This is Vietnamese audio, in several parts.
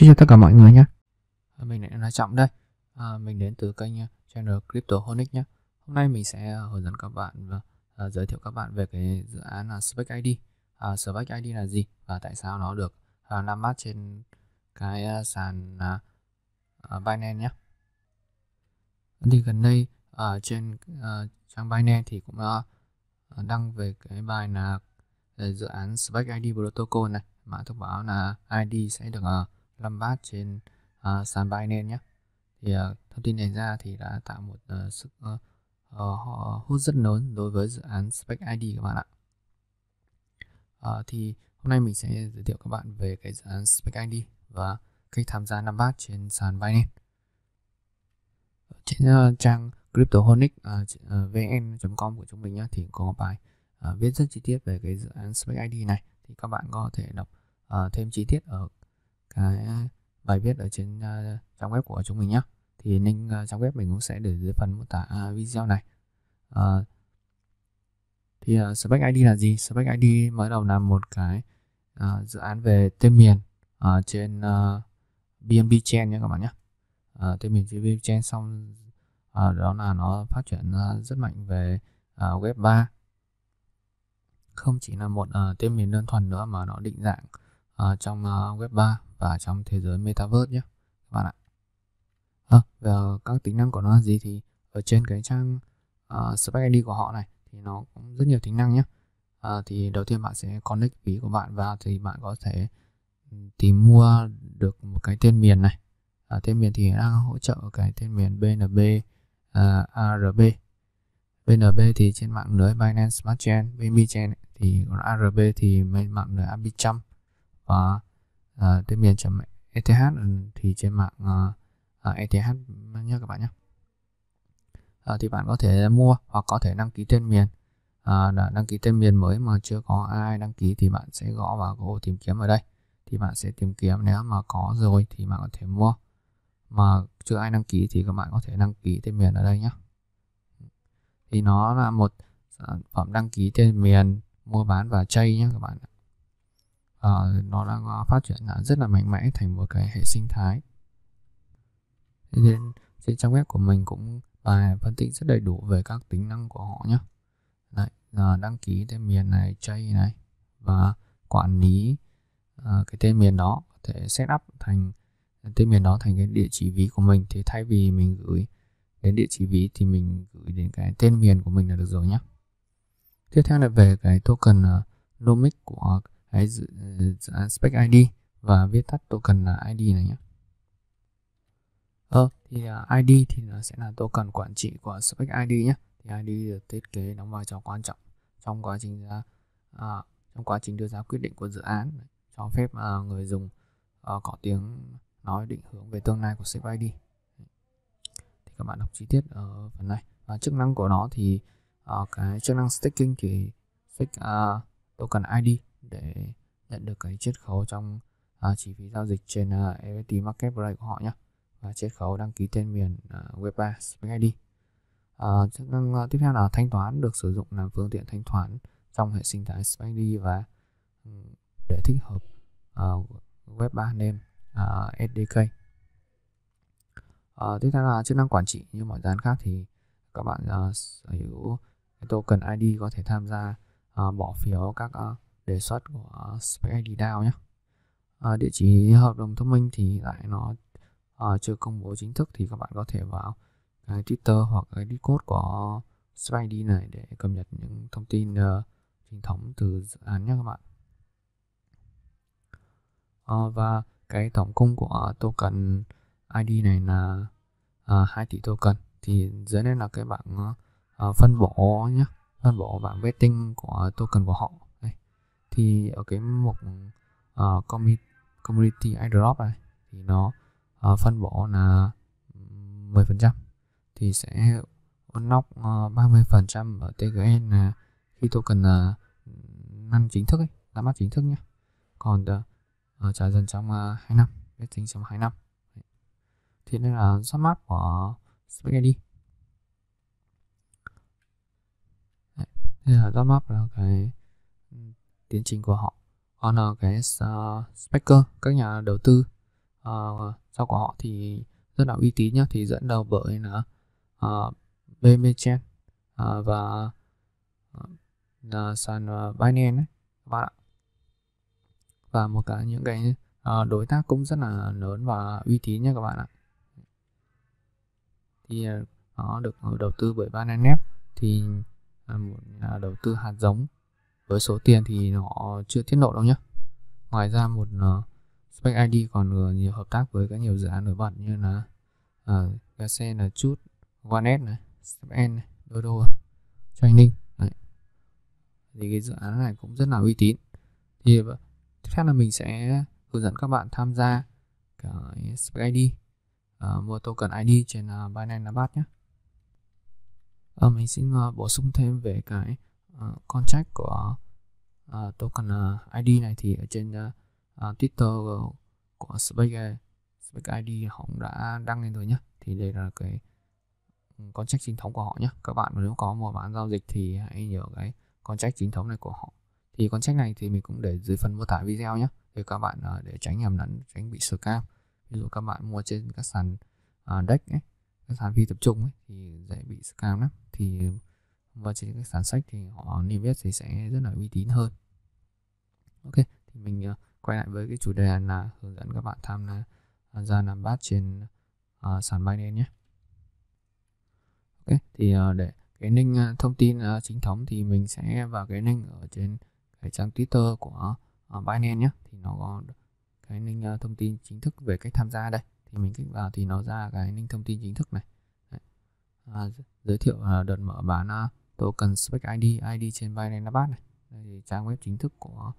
Xin chào tất cả mọi người nhé ờ, Mình lại là Trọng đây à, Mình đến từ kênh ờ, channel Crypto Honic nhé Hôm nay mình sẽ hướng dẫn các bạn và giới thiệu các bạn về cái dự án là Spec ID à, Spec ID là gì và tại sao nó được làm mát trên cái sàn Binance nhé Thì gần đây à, trên trang Binance thì cũng đăng về cái bài là dự án Spec ID Protocol này mà thông báo là ID sẽ được uh, bát trên uh, sàn Binance nhé thì uh, thông tin này ra thì đã tạo một uh, sức uh, uh, hút rất lớn đối với dự án Spec ID các bạn ạ uh, thì hôm nay mình sẽ giới thiệu các bạn về cái dự án Spec ID và cách tham gia bát trên sàn Binance trên uh, trang Cryptohonic uh, à, ờ, vn.com của chúng mình nhé thì có bài uh, viết rất chi tiết về cái dự án Spec ID này thì các bạn có thể đọc uh, thêm chi tiết ở cái bài viết ở trên uh, trang web của chúng mình nhé thì link uh, trang web mình cũng sẽ để dưới phần mô tả uh, video này uh, thì uh, spec id là gì spec id mới đầu là một cái uh, dự án về tên miền uh, trên uh, bnb chain nhé các bạn nhé uh, tên miền trên bnb chain xong uh, đó là nó phát triển uh, rất mạnh về uh, web 3 không chỉ là một uh, tên miền đơn thuần nữa mà nó định dạng uh, trong uh, web 3 ở trong thế giới Metaverse nhé các bạn ạ. Ờ, à, về các tính năng của nó là gì thì ở trên cái trang uh, Spec ID của họ này thì nó cũng rất nhiều tính năng nhé. À, thì đầu tiên bạn sẽ connect ví của bạn vào thì bạn có thể ừ, tìm mua được một cái tên miền này. À, tên miền thì đang hỗ trợ cái tên miền BNB uh, ARB. BNB thì trên mạng lưới Binance Smart Chain, BNB Chain thì còn ARB thì bên mạng lưới Arbitrum và Tên ờ, tiếp miền ETH ừ, thì trên mạng uh, ờ, ờ, ETH nhé các bạn nhé uh, thì bạn có thể mua hoặc có thể đăng ký tên miền uh, đăng ký tên miền mới mà chưa có ai đăng ký thì bạn sẽ gõ vào ô tìm kiếm ở đây thì bạn sẽ tìm kiếm nếu mà có rồi thì bạn có thể mua mà chưa ai đăng ký thì các bạn có thể đăng ký tên miền ở đây nhé thì nó là một sản phẩm đăng ký tên miền mua bán và chay nhé các bạn uh, nó đang phát triển uh, rất là mạnh mẽ thành một cái hệ sinh thái nên trên trang web của mình cũng bài phân tích rất đầy đủ về các tính năng của họ nhé Đấy, uh, đăng ký tên miền này chay này và quản lý uh, cái tên miền đó có thể set up thành tên miền đó thành cái địa chỉ ví của mình thì thay vì mình gửi đến địa chỉ ví thì mình gửi đến cái tên miền của mình là được rồi nhé tiếp theo là về cái token uh, Nomic của cái spec id và viết tắt token là id này nhé ờ thì à, id thì nó sẽ là token quản trị của spec id nhé thì id được thiết kế đóng vai trò quan trọng trong quá trình ra à, trong quá trình đưa ra quyết định của dự án cho phép à, người dùng à, có tiếng nói định hướng về tương lai của spec id thì các bạn đọc chi tiết ở phần này và chức năng của nó thì à, cái chức năng staking thì fix uh, à, token id để nhận được cái chiết khấu trong à, chi phí giao dịch trên à, Market Break của họ nhé và chiết khấu đăng ký tên miền à, Web3 ID. À, chức năng vâng, à, tiếp theo là thanh toán được sử dụng làm phương tiện thanh toán trong hệ sinh thái Spring ID và ừ, để thích hợp à, Web3 name à, SDK. À, tiếp theo là chức năng quản trị như mọi dàn khác thì các bạn à, sở hữu token ID có thể tham gia à, bỏ phiếu các à, đề xuất của spec DAO nhé à, địa chỉ hợp đồng thông minh thì lại nó à, chưa công bố chính thức thì các bạn có thể vào cái twitter hoặc cái discord của spec này để cập nhật những thông tin uh, chính thống từ dự án nhé các bạn à, và cái tổng cung của token id này là à, 2 tỷ token thì dẫn đến là cái bạn à, ờ, phân bổ nhé phân bổ bảng vetting của token của họ thì ở cái mục uh, community airdrop này thì nó uh, phân bổ là 10% thì sẽ unlock uh, ờ, 30% ở TGN là khi token là uh, năm chính thức ấy, ra mắt chính thức nhé còn uh, trả dần trong uh, 2 năm, tính trong 2 năm thì đây là giáp map của Spaghetti đây là giáp map là cái tiến trình của họ còn là ờ, cái uh, ờ, speaker các nhà đầu tư uh, sau của họ thì rất là uy tín nhá thì dẫn đầu bởi là uh, BM Chen uh, và uh, sàn Binance ấy, các bạn ạ và một cả những cái uh, đối tác cũng rất là lớn và uy tín nha các bạn ạ thì uh, nó được đầu tư bởi Binance thì là một nhà đầu tư hạt giống với số tiền thì họ chưa tiết lộ đâu nhé ngoài ra một uh, spec id còn uh, nhiều hợp tác với các nhiều dự án nổi bật như là uh, ờ, gc là chút Wanet này Stepn này Dodo Training Đấy. thì cái dự án này cũng rất là uy tín thì tiếp theo là mình sẽ hướng dẫn các bạn tham gia cái spec id uh, mua token id trên uh, Binance Labs nhé uh, mình xin uh, bổ sung thêm về cái Ờ, contract của uh, token uh, ờ, ID này thì ở trên uh, uh, Twitter của Space, Space ID họ cũng đã đăng lên rồi nhé thì đây là cái ừ, contract chính thống của họ nhé các bạn nếu có mua bán giao dịch thì hãy nhớ cái contract chính thống này của họ thì contract này thì mình cũng để dưới phần mô tả video nhé để các bạn uh, để tránh nhầm lẫn tránh bị scam ví dụ các bạn mua trên các sàn uh, deck ấy các sàn phi tập trung ấy, thì dễ bị scam lắm thì và trên các sản sách thì họ niêm yết thì sẽ rất là uy tín hơn ok thì mình uh, quay lại với cái chủ đề là hướng dẫn các bạn tham là ra làm bát trên uh, sàn Binance nhé ok thì uh, để cái link uh, thông tin uh, chính thống thì mình sẽ vào cái link ở trên cái trang Twitter của uh, Binance nhé thì nó có cái link uh, thông tin chính thức về cách tham gia đây thì mình kích vào thì nó ra cái link thông tin chính thức này Đấy. À, giới thiệu uh, đợt mở bán uh, token spec id id trên binance nabas này đây thì trang web chính thức của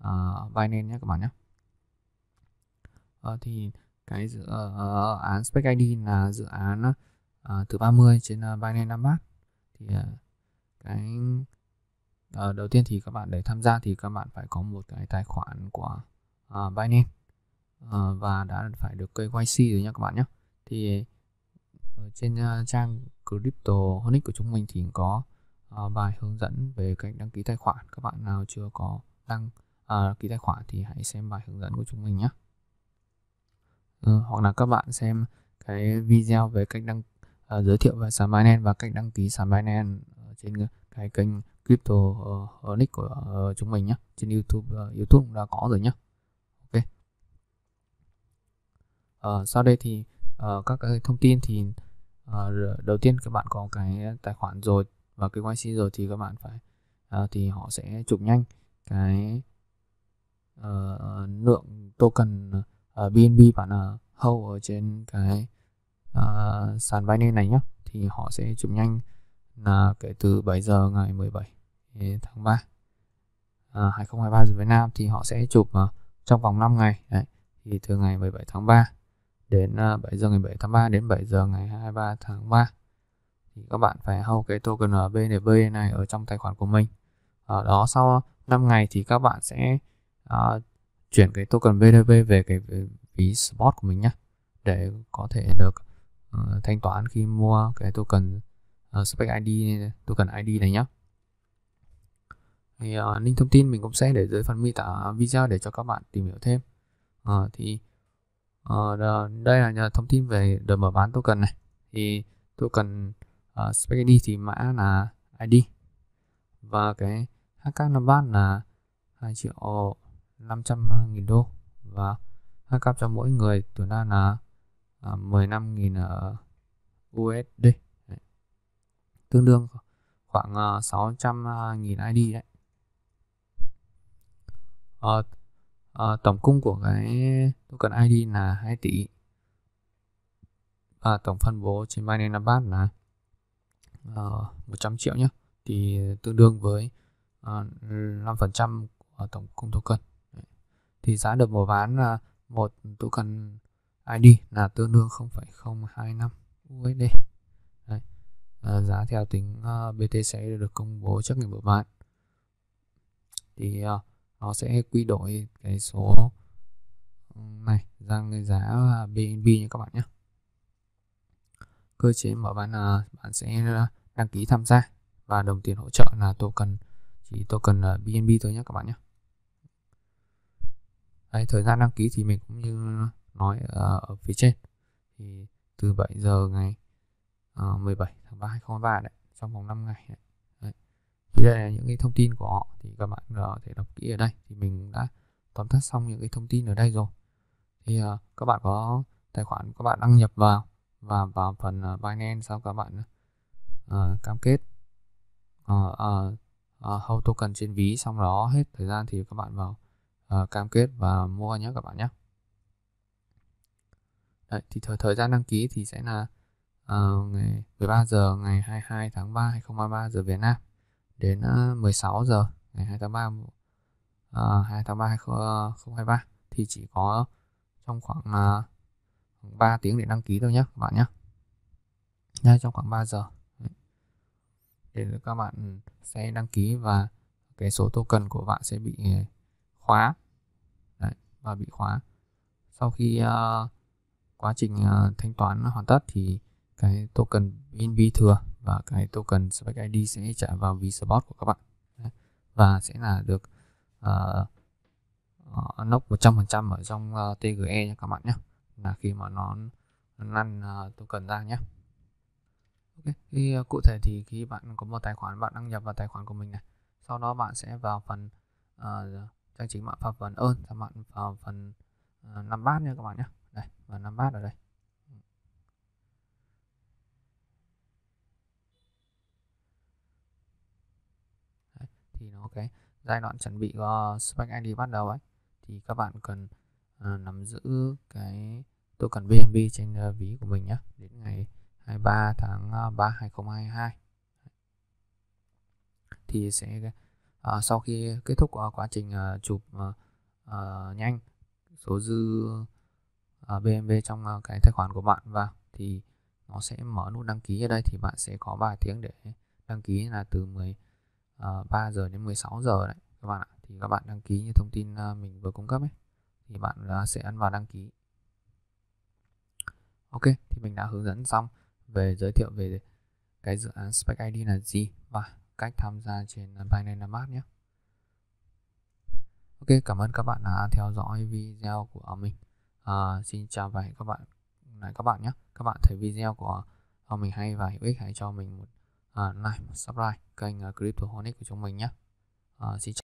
uh, binance nhé các bạn nhé uh, thì cái dự uh, án spec id là dự án uh, thứ 30 trên uh, binance nabas thì uh, cái uh, đầu tiên thì các bạn để tham gia thì các bạn phải có một cái tài khoản của uh, binance uh, và đã phải được KYC rồi nhé các bạn nhé thì ở trên uh, trang crypto honey của chúng mình thì có Ờ, bài hướng dẫn về cách đăng ký tài khoản các bạn nào chưa có đăng uh, ký tài khoản thì hãy xem bài hướng dẫn của chúng mình nhé uh, hoặc là các bạn xem cái video về cách đăng uh, giới thiệu về sàn Binance và cách đăng ký sàn Binance trên cái kênh crypto uh, nick của uh, chúng mình nhé trên YouTube uh, YouTube cũng đã có rồi nhé ok uh, sau đây thì uh, các cái thông tin thì uh, đầu tiên các bạn có cái tài khoản rồi và cái KYC rồi thì các bạn phải uh, thì họ sẽ chụp nhanh cái uh, lượng token uh, ờ, BNB bạn uh, hold ở trên cái uh, sàn Binance này nhé thì họ sẽ chụp nhanh là kể từ 7 giờ ngày 17 ừ, tháng 3 à, 2023 giờ Việt Nam thì họ sẽ chụp uh, trong vòng 5 ngày đấy thì từ ngày 17 tháng 3 đến uh, 7 giờ ngày 7 tháng 3 đến 7 giờ ngày 23 tháng 3 thì các bạn phải hold cái token ở BNB này ở trong tài khoản của mình ở ờ, đó sau 5 ngày thì các bạn sẽ uh, chuyển cái token BNB về cái ví spot của mình nhé để có thể được uh, thanh toán khi mua cái token uh, spec ID token ID này nhé thì uh, link thông tin mình cũng sẽ để dưới phần mi tả video để cho các bạn tìm hiểu thêm uh, thì uh, đây là thông tin về đợt mở bán token này thì token uh, spaghetti thì mã là id và cái hk navas là 2 triệu 500 nghìn đô và hk cho mỗi người tối đa là uh, ờ, 15 nghìn ờ, USD đấy. tương đương khoảng uh, 600 nghìn ID đấy uh, uh, tổng cung của cái token ID là 2 tỷ và tổng phân bố trên Binance Bad là uh, ờ, 100 triệu nhé thì tương đương với uh, ờ, 5% của tổng cung token thì giá được mua bán là một token ID là tương đương 0,025 USD Đấy. À, giá theo tính BTC được công bố trước ngày mở bán thì nó sẽ quy đổi cái số này sang cái giá BNB nha các bạn nhé cơ chế mở bán là bạn sẽ à, đăng ký tham gia và đồng tiền hỗ trợ là token chỉ token BNB à, thôi nhé các bạn nhé Đấy, thời gian đăng ký thì mình cũng như nói à, ở, phía trên thì từ 7 giờ ngày 17 tháng 3 2023 đấy trong vòng 5 ngày đấy. thì đây là những cái thông tin của họ thì các bạn có thể đọc kỹ ở đây thì mình đã tóm tắt xong những cái thông tin ở đây rồi thì các bạn có tài khoản các bạn đăng nhập vào và vào phần Binance ờ, sau các bạn uh, cam kết uh, uh, uh, hold token trên ví xong đó hết thời gian thì các bạn vào uh, cam kết và mua nhé các bạn nhé Đấy, thì thời, thời gian đăng ký thì sẽ là uh, ngày 13 giờ ngày 22 tháng 3 2023 giờ Việt Nam đến uh, 16 giờ ngày 2 tháng 3 uh, 2 tháng 3 2023 thì chỉ có trong khoảng uh, khoảng 3 tiếng để đăng ký thôi nhé các bạn nhé ngay trong khoảng 3 giờ để các bạn sẽ đăng ký và cái số token của bạn sẽ bị ờ, khóa Đấy, và bị khóa sau khi uh, quá trình uh, thanh toán hoàn tất thì cái token BNB thừa và cái token Spec ID sẽ trả vào VSpot của các bạn Đấy, và sẽ là được uh, uh, nốc 100% ở trong uh, TGE nha các bạn nhé là khi mà nó năn uh, ờ, token ra nhé ok thì ờ, cụ thể thì khi bạn có một tài khoản bạn đăng nhập vào tài khoản của mình này sau đó bạn sẽ vào phần ờ, trang chính bạn vào phần ơn các bạn vào phần uh, bát nha các bạn nhé đây vào 5 bát ở đây thì nó cái giai đoạn chuẩn bị có spec ID bắt đầu ấy thì các bạn cần Ờ, nắm giữ cái token BNB trên uh, ví của mình nhé đến ngày 23 tháng 3 ờ, 2022 thì sẽ à, sau khi kết thúc à, quá trình à, chụp à, à, nhanh số dư à, BNB trong à, cái tài khoản của bạn vào thì nó sẽ mở nút đăng ký ở đây thì bạn sẽ có 3 tiếng để đăng ký là từ 13 giờ đến 16 giờ đấy các bạn ạ thì các bạn đăng ký như thông tin mình vừa cung cấp ấy thì bạn à, sẽ ấn vào đăng ký ok thì mình đã hướng dẫn xong về giới thiệu về cái dự án Spec ID là gì và cách tham gia trên Binance Mart nhé ok cảm ơn các bạn đã theo dõi video của mình à, xin chào và hẹn các bạn lại các bạn nhé các bạn thấy video của mình hay và hữu ích hãy cho mình một uh, like một subscribe kênh uh, Crypto Honic của chúng mình nhé uh, xin chào